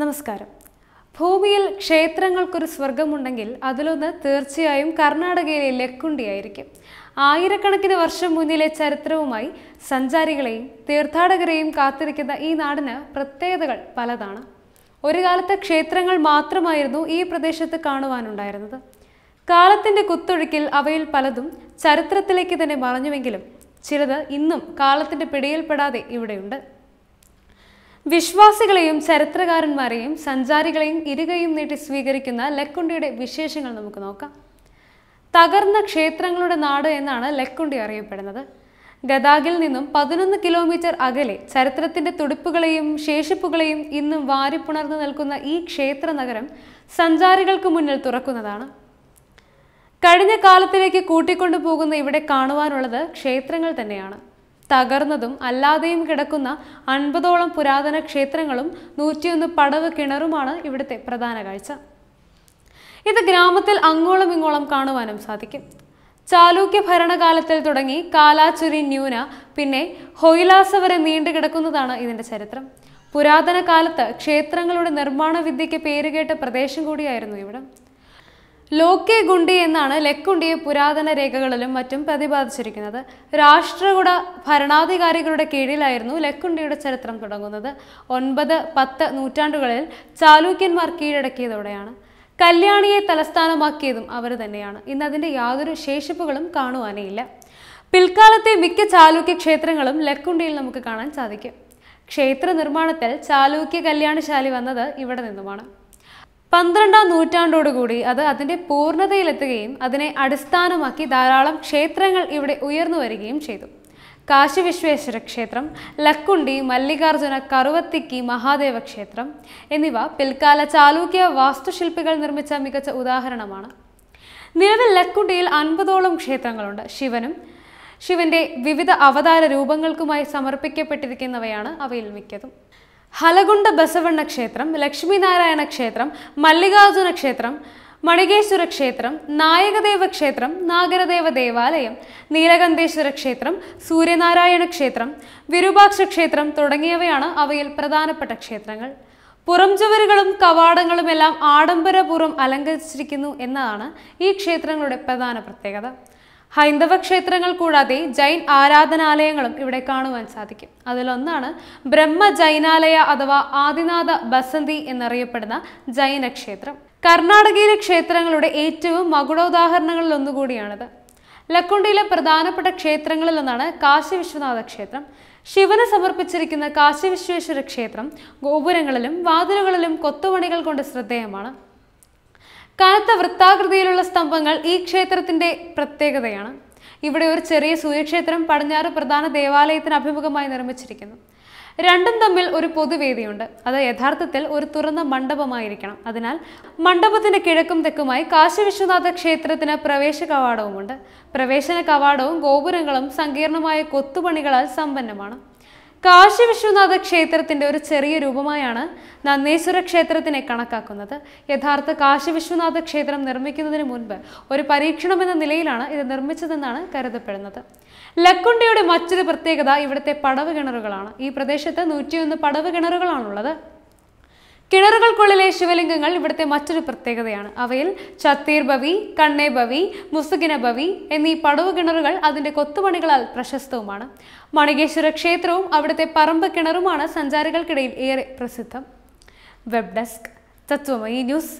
നമസ്കാരം ഭൂമിയിൽ ക്ഷേത്രങ്ങൾക്കൊരു സ്വർഗമുണ്ടെങ്കിൽ അതിലൊന്ന് തീർച്ചയായും കർണാടകയിലെ ലക്കുണ്ടിയായിരിക്കും ആയിരക്കണക്കിന് വർഷം മുന്നിലെ ചരിത്രവുമായി സഞ്ചാരികളെയും തീർത്ഥാടകരെയും കാത്തിരിക്കുന്ന ഈ നാടിന് പ്രത്യേകതകൾ പലതാണ് ഒരു കാലത്ത് ക്ഷേത്രങ്ങൾ മാത്രമായിരുന്നു ഈ പ്രദേശത്ത് കാണുവാനുണ്ടായിരുന്നത് കാലത്തിൻ്റെ കുത്തൊഴുക്കിൽ അവയിൽ പലതും ചരിത്രത്തിലേക്ക് തന്നെ മറഞ്ഞുവെങ്കിലും ചിലത് ഇന്നും കാലത്തിൻ്റെ പിടിയിൽപ്പെടാതെ ഇവിടെയുണ്ട് വിശ്വാസികളെയും ചരിത്രകാരന്മാരെയും സഞ്ചാരികളെയും ഇരുകയും നീട്ടി സ്വീകരിക്കുന്ന ലക്കുണ്ടിയുടെ വിശേഷങ്ങൾ നമുക്ക് നോക്കാം തകർന്ന ക്ഷേത്രങ്ങളുടെ നാട് എന്നാണ് ലക്കുണ്ടി അറിയപ്പെടുന്നത് ഗതാഗിൽ നിന്നും പതിനൊന്ന് കിലോമീറ്റർ അകലെ ചരിത്രത്തിൻ്റെ തുടിപ്പുകളെയും ശേഷിപ്പുകളെയും ഇന്നും വാരിപ്പുണർന്നു നിൽക്കുന്ന ഈ ക്ഷേത്ര നഗരം സഞ്ചാരികൾക്ക് മുന്നിൽ തുറക്കുന്നതാണ് കഴിഞ്ഞ കാലത്തിലേക്ക് കൂട്ടിക്കൊണ്ടു പോകുന്ന ഇവിടെ കാണുവാനുള്ളത് ക്ഷേത്രങ്ങൾ തന്നെയാണ് തകർന്നതും അല്ലാതെയും കിടക്കുന്ന അൻപതോളം പുരാതന ക്ഷേത്രങ്ങളും നൂറ്റിയൊന്ന് പടവ് കിണറുമാണ് ഇവിടുത്തെ പ്രധാന കാഴ്ച ഇത് ഗ്രാമത്തിൽ അങ്ങോളം ഇങ്ങോളം കാണുവാനും സാധിക്കും ചാലൂക്യ ഭരണകാലത്തിൽ തുടങ്ങി കാലാചുരി ന്യൂന പിന്നെ ഹൊയിലാസ വരെ നീണ്ടുകിടക്കുന്നതാണ് ഇതിൻ്റെ ചരിത്രം പുരാതന കാലത്ത് ക്ഷേത്രങ്ങളുടെ നിർമ്മാണ വിദ്യയ്ക്ക് പേരുകേട്ട പ്രദേശം കൂടിയായിരുന്നു ഇവിടം ലോക്കെ ഗുണ്ടി എന്നാണ് ലെക്കുണ്ടിയെ പുരാതന രേഖകളിലും മറ്റും പ്രതിപാദിച്ചിരിക്കുന്നത് രാഷ്ട്രകൂട ഭരണാധികാരികളുടെ കീഴിലായിരുന്നു ലെക്കുണ്ടിയുടെ ചരിത്രം തുടങ്ങുന്നത് ഒൻപത് പത്ത് നൂറ്റാണ്ടുകളിൽ ചാലൂക്യന്മാർ കീഴടക്കിയതോടെയാണ് കല്യാണിയെ തലസ്ഥാനമാക്കിയതും അവർ തന്നെയാണ് ഇന്ന് അതിൻ്റെ യാതൊരു ശേഷിപ്പുകളും കാണുവാനേയില്ല പിൽക്കാലത്തെ മിക്ക ചാലൂക്യ ക്ഷേത്രങ്ങളും ലക്കുണ്ടിയിൽ നമുക്ക് കാണാൻ സാധിക്കും ക്ഷേത്ര നിർമ്മാണത്തിൽ ചാലൂക്യ കല്യാണശാലി വന്നത് ഇവിടെ നിന്നുമാണ് പന്ത്രണ്ടാം നൂറ്റാണ്ടോടുകൂടി അത് അതിൻ്റെ പൂർണ്ണതയിലെത്തുകയും അതിനെ അടിസ്ഥാനമാക്കി ധാരാളം ക്ഷേത്രങ്ങൾ ഇവിടെ ഉയർന്നു വരികയും ചെയ്തു കാശിവിശ്വേശ്വര ക്ഷേത്രം ലക്കുണ്ടി മല്ലികാർജുന കറുവത്തിക്കി മഹാദേവ ക്ഷേത്രം എന്നിവ പിൽക്കാല ചാലൂക്യ വാസ്തുശില്പികൾ നിർമ്മിച്ച മികച്ച ഉദാഹരണമാണ് നിലവിൽ ലക്കുണ്ടിയിൽ അൻപതോളം ക്ഷേത്രങ്ങളുണ്ട് ശിവനും ശിവന്റെ വിവിധ അവതാര രൂപങ്ങൾക്കുമായി സമർപ്പിക്കപ്പെട്ടിരിക്കുന്നവയാണ് അവയിൽ മിക്കതും ഹലകുണ്ട ബസവണ്ണ ക്ഷേത്രം ലക്ഷ്മിനാരായണ ക്ഷേത്രം മല്ലികാർജുന ക്ഷേത്രം മണികേശ്വര ക്ഷേത്രം നായകദേവ ക്ഷേത്രം നാഗരദേവ ദേവാലയം നീലകണ്ഠേശ്വര ക്ഷേത്രം സൂര്യനാരായണ ക്ഷേത്രം വിരൂപാക്ഷ ക്ഷേത്രം തുടങ്ങിയവയാണ് അവയിൽ പ്രധാനപ്പെട്ട ക്ഷേത്രങ്ങൾ പുറംചുവരുകളും കവാടങ്ങളും എല്ലാം ആഡംബരപൂർവ്വം അലങ്കരിച്ചിരിക്കുന്നു എന്നതാണ് ഈ ക്ഷേത്രങ്ങളുടെ പ്രധാന പ്രത്യേകത ഹൈന്ദവ ക്ഷേത്രങ്ങൾ കൂടാതെ ജൈൻ ആരാധനാലയങ്ങളും ഇവിടെ കാണുവാൻ സാധിക്കും അതിലൊന്നാണ് ബ്രഹ്മ ജൈനാലയ അഥവാ ആദിനാഥ ബസന്തി എന്നറിയപ്പെടുന്ന ജൈന ക്ഷേത്രം കർണാടകയിലെ ക്ഷേത്രങ്ങളുടെ ഏറ്റവും മകുടോദാഹരണങ്ങളിൽ ഒന്നുകൂടിയാണിത് ലക്കുണ്ടിയിലെ പ്രധാനപ്പെട്ട ക്ഷേത്രങ്ങളിൽ ഒന്നാണ് കാശി വിശ്വനാഥ ക്ഷേത്രം ശിവന് സമർപ്പിച്ചിരിക്കുന്ന കാശി വിശ്വേശ്വര ക്ഷേത്രം ഗോപുരങ്ങളിലും വാതിലുകളിലും കൊത്തുപണികൾ കൊണ്ട് ശ്രദ്ധേയമാണ് കനത്ത വൃത്താകൃതിയിലുള്ള സ്തംഭങ്ങൾ ഈ ക്ഷേത്രത്തിന്റെ പ്രത്യേകതയാണ് ഇവിടെ ഒരു ചെറിയ സൂര്യക്ഷേത്രം പടിഞ്ഞാറ് പ്രധാന ദേവാലയത്തിന് അഭിമുഖമായി നിർമ്മിച്ചിരിക്കുന്നു രണ്ടും തമ്മിൽ ഒരു പൊതുവേദിയുണ്ട് അത് യഥാർത്ഥത്തിൽ ഒരു തുറന്ന മണ്ഡപമായിരിക്കണം അതിനാൽ മണ്ഡപത്തിന്റെ കിഴക്കും തെക്കുമായി കാശി വിശ്വനാഥ ക്ഷേത്രത്തിന് പ്രവേശ കവാടവുമുണ്ട് പ്രവേശന കവാടവും ഗോപുരങ്ങളും സങ്കീർണമായ കൊത്തുപണികളാൽ സമ്പന്നമാണ് കാശി വിശ്വനാഥ ക്ഷേത്രത്തിൻ്റെ ഒരു ചെറിയ രൂപമായാണ് നന്ദേശ്വര ക്ഷേത്രത്തിനെ കണക്കാക്കുന്നത് യഥാർത്ഥ കാശി വിശ്വനാഥ ക്ഷേത്രം നിർമ്മിക്കുന്നതിന് മുൻപ് ഒരു പരീക്ഷണം എന്ന നിലയിലാണ് ഇത് നിർമ്മിച്ചതെന്നാണ് കരുതപ്പെടുന്നത് ലക്കുണ്ടയുടെ മറ്റൊരു പ്രത്യേകത ഇവിടുത്തെ പടവ് കിണറുകളാണ് ഈ പ്രദേശത്ത് നൂറ്റിയൊന്ന് പടവ് കിണറുകളാണുള്ളത് കിണറുകൾക്കുള്ളിലെ ശിവലിംഗങ്ങൾ ഇവിടുത്തെ മറ്റൊരു പ്രത്യേകതയാണ് അവയിൽ ചത്തീർ ഭവി കണ്ണേ ഭവി മുസുകിന ഭവി എന്നീ പടവ് കിണറുകൾ അതിൻ്റെ കൊത്തുപണികളാൽ പ്രശസ്തവുമാണ് മണികേശ്വര ക്ഷേത്രവും അവിടുത്തെ പറമ്പ് കിണറുമാണ് സഞ്ചാരികൾക്കിടയിൽ ഏറെ പ്രസിദ്ധം വെബ് ഡെസ്ക് തത്വമയി ന്യൂസ്